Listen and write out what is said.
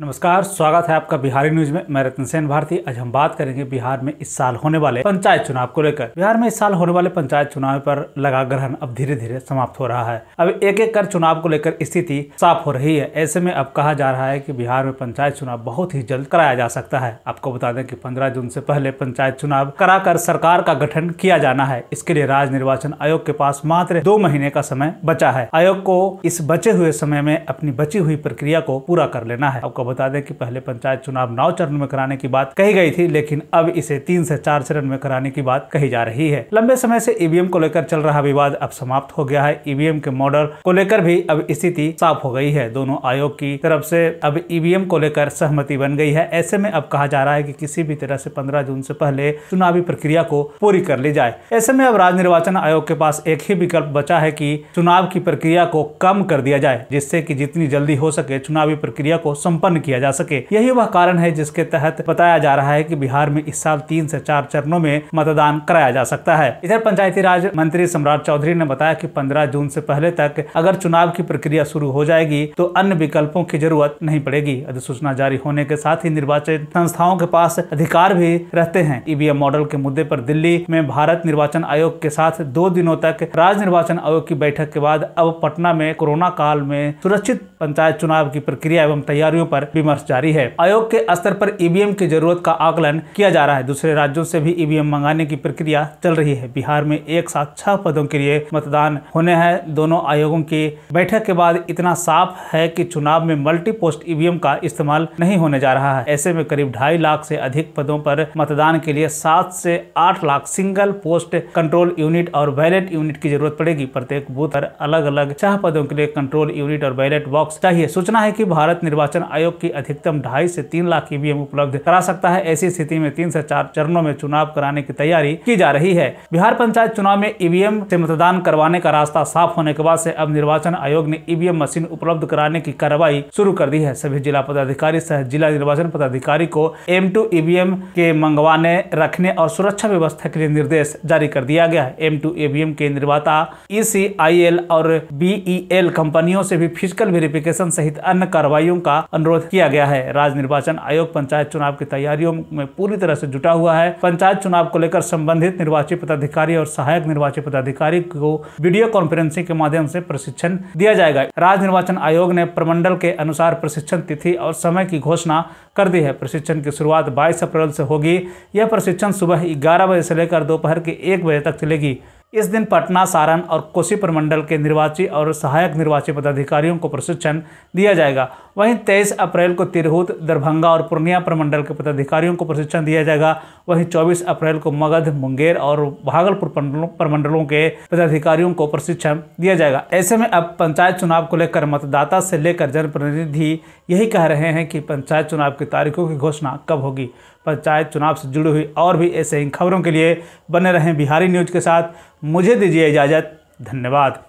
नमस्कार स्वागत है आपका बिहारी न्यूज में मैं रतन सेन भारती आज हम बात करेंगे बिहार में इस साल होने वाले पंचायत चुनाव को लेकर बिहार में इस साल होने वाले पंचायत चुनाव पर लगा ग्रहण अब धीरे धीरे समाप्त हो रहा है अब एक एक कर चुनाव को लेकर स्थिति साफ हो रही है ऐसे में अब कहा जा रहा है की बिहार में पंचायत चुनाव बहुत ही जल्द कराया जा सकता है आपको बता दें की पंद्रह जून से पहले पंचायत चुनाव कराकर सरकार का गठन किया जाना है इसके लिए राज्य निर्वाचन आयोग के पास मात्र दो महीने का समय बचा है आयोग को इस बचे हुए समय में अपनी बची हुई प्रक्रिया को पूरा कर लेना है आपको बता दें कि पहले पंचायत चुनाव नौ चरण में कराने की बात कही गई थी लेकिन अब इसे तीन से चार चरण में कराने की बात कही जा रही है लंबे समय से ईवीएम को लेकर चल रहा विवाद अब समाप्त हो गया है ईवीएम के मॉडल को लेकर भी अब स्थिति साफ हो गई है दोनों आयोग की तरफ से अब ईवीएम को लेकर सहमति बन गई है ऐसे में अब कहा जा रहा है कि किसी भी तरह से पंद्रह जून से पहले चुनावी प्रक्रिया को पूरी कर ली जाए ऐसे में अब राज्य निर्वाचन आयोग के पास एक ही विकल्प बचा है कि चुनाव की प्रक्रिया को कम कर दिया जाए जिससे कि जितनी जल्दी हो सके चुनावी प्रक्रिया को संपन्न किया जा सके यही वह कारण है जिसके तहत बताया जा रहा है की बिहार में इस साल तीन से चार चरणों में मतदान कराया जा सकता है इधर पंचायती राज मंत्री सम्राट चौधरी ने बताया की पंद्रह जून से पहले तक अगर चुनाव की प्रक्रिया शुरू हो जाएगी तो अन्य विकल्पों की जरूरत नहीं पड़ेगी अधिसूचना जारी होने के साथ ही निर्वाचन संस्थाओं के पास अधिकार भी रहते हैं ईवीएम मॉडल के मुद्दे आरोप दिल्ली में भारत निर्वाचन आयोग के साथ दो दिनों तक राज्य निर्वाचन आयोग की बैठक के बाद अब पटना में कोरोना काल में सुरक्षित पंचायत चुनाव की प्रक्रिया एवं तैयारियों पर विमर्श जारी है आयोग के स्तर पर ईवीएम की जरूरत का आकलन किया जा रहा है दूसरे राज्यों से भी ईवीएम मंगाने की प्रक्रिया चल रही है बिहार में एक साथ छह पदों के लिए मतदान होने हैं दोनों आयोगों की बैठक के बाद इतना साफ है कि चुनाव में मल्टी पोस्ट ईवीएम का इस्तेमाल नहीं होने जा रहा है ऐसे में करीब ढाई लाख से अधिक पदों पर मतदान के लिए सात से आठ lakh single post control unit और बैलेट यूनिट की जरूरत पड़ेगी प्रत्येक बूथ पर अलग अलग छह पदों के लिए कंट्रोल यूनिट और बैलेट बॉक्स चाहिए सूचना है की भारत निर्वाचन आयोग की अधिकतम ढाई से तीन लाख ईवीएम उपलब्ध करा सकता है ऐसी स्थिति में तीन से चार चरणों में चुनाव कराने की तैयारी की जा रही है बिहार पंचायत चुनाव में ईवीएम से मतदान करवाने का रास्ता साफ होने के बाद से अब निर्वाचन आयोग ने ईवीएम मशीन उपलब्ध कराने की कार्रवाई शुरू कर दी है सभी जिला पदाधिकारी सह जिला निर्वाचन पदाधिकारी को एम टू ईवीएम के मंगवाने रखने और सुरक्षा व्यवस्था के लिए निर्देश जारी कर दिया गया है एम टू ईवीएम के निर्माता ई e और बीई e कंपनियों से भी फिजिकल वेरिफिकेशन सहित अन्य कार्रवाई का अनुरोध किया गया है राज्य निर्वाचन आयोग पंचायत चुनाव की तैयारियों में पूरी तरह से जुटा हुआ है पंचायत चुनाव को लेकर संबंधित निर्वाची पदाधिकारी और सहायक निर्वाची पदाधिकारी को वीडियो कॉन्फ्रेंसिंग के माध्यम से प्रशिक्षण दिया जाएगा राज्य निर्वाचन आयोग ने प्रमंडल के अनुसार प्रशिक्षण तिथि और समय की घोषणा कर दी है प्रशिक्षण की शुरुआत बाईस अप्रैल से होगी यह प्रशिक्षण सुबह ग्यारह बजे से लेकर दोपहर के एक बजे तक चलेगी इस दिन पटना सारण और कोसी प्रमंडल के निर्वाची और सहायक निर्वाची पदाधिकारियों को प्रशिक्षण दिया जाएगा वहीं तेईस अप्रैल को तिरहुत दरभंगा और पूर्णिया प्रमंडल के पदाधिकारियों को प्रशिक्षण दिया जाएगा वहीं चौबीस अप्रैल को मगध मुंगेर और भागलपुर प्रमंडलों के पदाधिकारियों को प्रशिक्षण दिया जाएगा ऐसे में अब पंचायत चुनाव को लेकर मतदाता से लेकर जनप्रतिनिधि यही कह रहे हैं कि पंचायत चुनाव की तारीखों की घोषणा कब होगी पंचायत चुनाव से जुड़ी हुई और भी ऐसे ही खबरों के लिए बने रहें बिहारी न्यूज के साथ मुझे दीजिए इजाज़त धन्यवाद